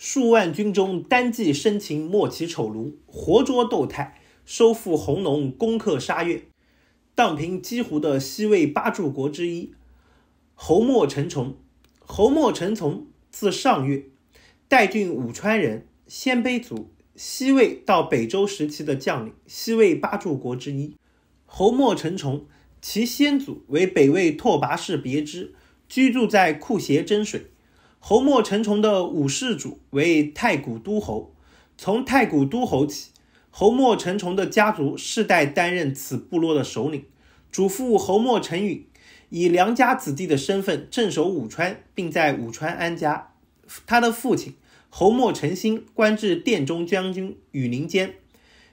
数万军中单骑生擒莫骑丑奴，活捉窦泰，收复弘农，攻克沙越，荡平几湖的西魏八柱国之一侯莫陈崇。侯莫陈崇，字上悦，代郡武川人，鲜卑族，西魏到北周时期的将领，西魏八柱国之一。侯莫陈崇，其先祖为北魏拓跋氏别支，居住在库斜真水。侯莫陈崇的五世祖为太古都侯，从太古都侯起，侯莫陈崇的家族世代担任此部落的首领。祖父侯莫陈允以良家子弟的身份镇守武川，并在武川安家。他的父亲侯莫陈兴官至殿中将军、羽林监，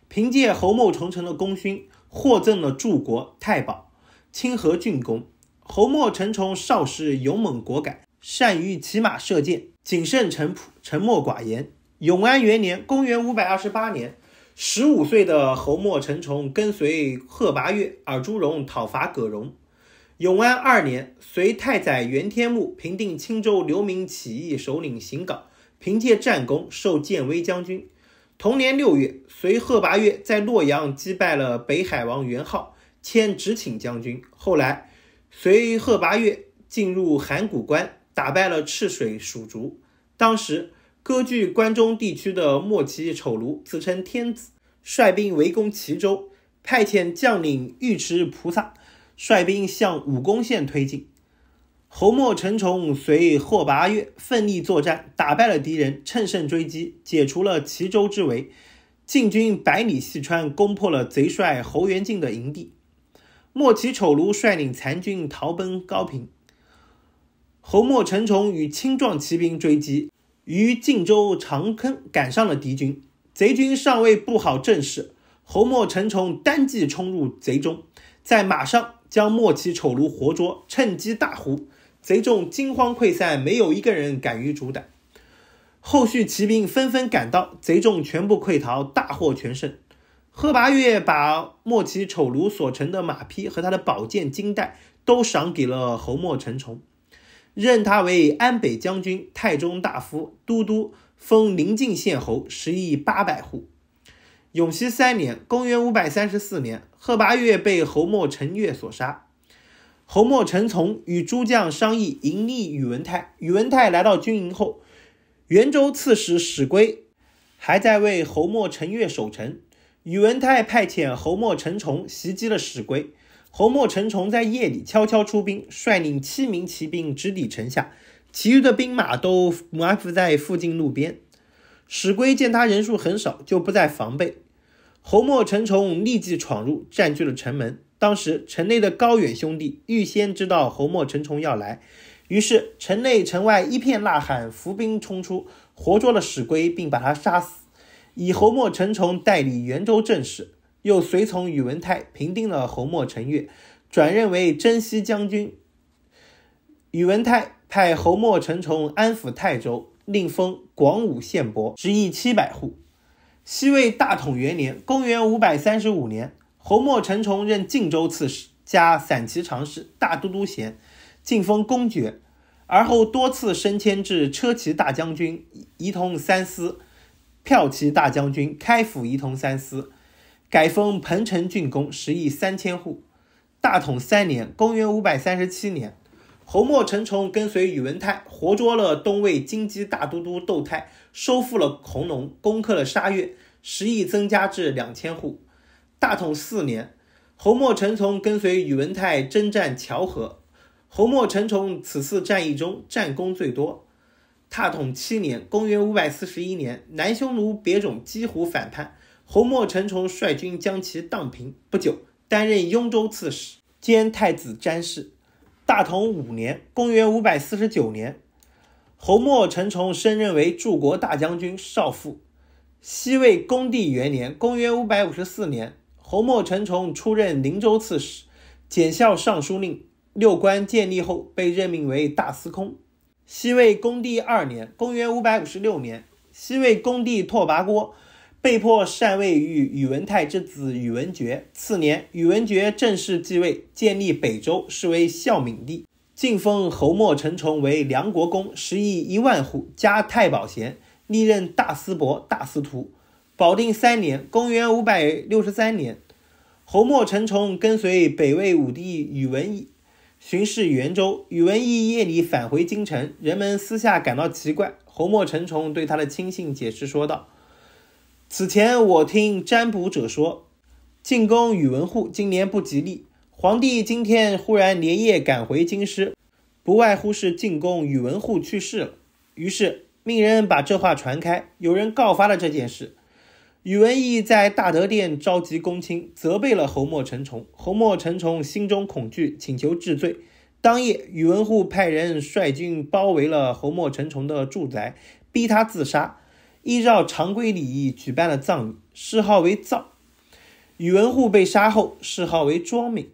凭借侯莫重崇的功勋，获赠了柱国、太保、清河郡公。侯莫陈崇少时勇猛果敢。善于骑马射箭，谨慎淳朴，沉默寡言。永安元年（公元五百二十八年），十五岁的侯莫陈崇跟随贺拔岳、尔朱荣讨伐葛荣。永安二年，随太宰元天穆平定青州流民起义首领邢杲，凭借战功受建威将军。同年六月，随贺拔岳在洛阳击败了北海王元昊，迁执请将军。后来，随贺拔岳进入函谷关。打败了赤水蜀族。当时割据关中地区的莫奇丑奴自称天子，率兵围攻齐州，派遣将领尉迟菩萨率兵向武功县推进。侯莫陈崇随霍拔岳奋力作战，打败了敌人，乘胜追击，解除了齐州之围。进军百里西川攻破了贼帅侯元敬的营地，莫奇丑奴率领残军逃奔高平。侯莫陈崇与青壮骑兵追击，于晋州长坑赶上了敌军。贼军尚未布好阵势，侯莫陈崇单骑冲入贼中，在马上将莫七丑奴活捉，趁机大呼，贼众惊慌溃散，没有一个人敢于阻挡。后续骑兵纷纷赶到，贼众全部溃逃，大获全胜。贺拔岳把莫七丑奴所乘的马匹和他的宝剑金带都赏给了侯莫陈崇。任他为安北将军、太中大夫、都督，封临晋县侯，食邑八百户。永熙三年（公元五百三十四年），贺拔岳被侯莫陈月所杀。侯莫陈崇与诸将商议迎立宇文泰。宇文泰来到军营后，元州刺史史归还在为侯莫陈月守城。宇文泰派遣侯莫陈崇袭击了史归。侯莫陈崇在夜里悄悄出兵，率领七名骑兵直抵城下，其余的兵马都埋伏在附近路边。史归见他人数很少，就不再防备。侯莫陈崇立即闯入，占据了城门。当时城内的高远兄弟预先知道侯莫陈崇要来，于是城内城外一片呐喊，伏兵冲出，活捉了史归，并把他杀死，以侯莫陈崇代理袁州政事。又随从宇文泰平定了侯莫陈越，转任为征西将军。宇文泰派侯莫陈崇安抚泰州，另封广武县伯，食邑七百户。西魏大统元年（公元五百三十五年），侯莫陈崇任晋州刺史，加散骑常侍、大都督衔，进封公爵。而后多次升迁至车骑大将军、仪同三司，骠骑大将军、开府仪同三司。改封彭城郡公，时役三千户。大统三年（公元五百三十七年），侯莫陈崇跟随宇文泰，活捉了东魏金鸡大都督窦泰，收复了弘农，攻克了沙苑，十亿增加至两千户。大统四年，侯莫陈崇跟随宇文泰征战桥和，侯莫陈崇此次战役中战功最多。大统七年（公元五百四十一年），南匈奴别种姬胡反叛。侯莫陈崇率军将其荡平。不久，担任雍州刺史兼太子詹事。大同五年（公元五百四十九年），侯莫陈崇升任为柱国大将军、少傅。西魏恭帝元年（公元五百五十四年），侯莫陈崇出任灵州刺史、检校尚书令。六官建立后，被任命为大司空。西魏恭帝二年（公元五百五十六年），西魏恭帝拓跋郭。被迫禅位于宇文泰之子宇文觉。次年，宇文觉正式继位，建立北周，是为孝闵帝。晋封侯莫陈崇为梁国公，食邑一万户，加太保衔，历任大司伯、大司徒。保定三年（公元五百六十三年），侯莫陈崇跟随北魏武帝宇文义巡视元州，宇文义夜里返回京城，人们私下感到奇怪。侯莫陈崇对他的亲信解释说道。此前我听占卜者说，进宫宇文护今年不吉利。皇帝今天忽然连夜赶回京师，不外乎是进宫宇文护去世了。于是命人把这话传开。有人告发了这件事。宇文义在大德殿召集公卿，责备了侯莫陈崇。侯莫陈崇心中恐惧，请求治罪。当夜，宇文护派人率军包围了侯莫陈崇的住宅，逼他自杀。依照常规礼仪举办了葬礼，谥号为“葬”。宇文护被杀后，谥号为“庄敏”。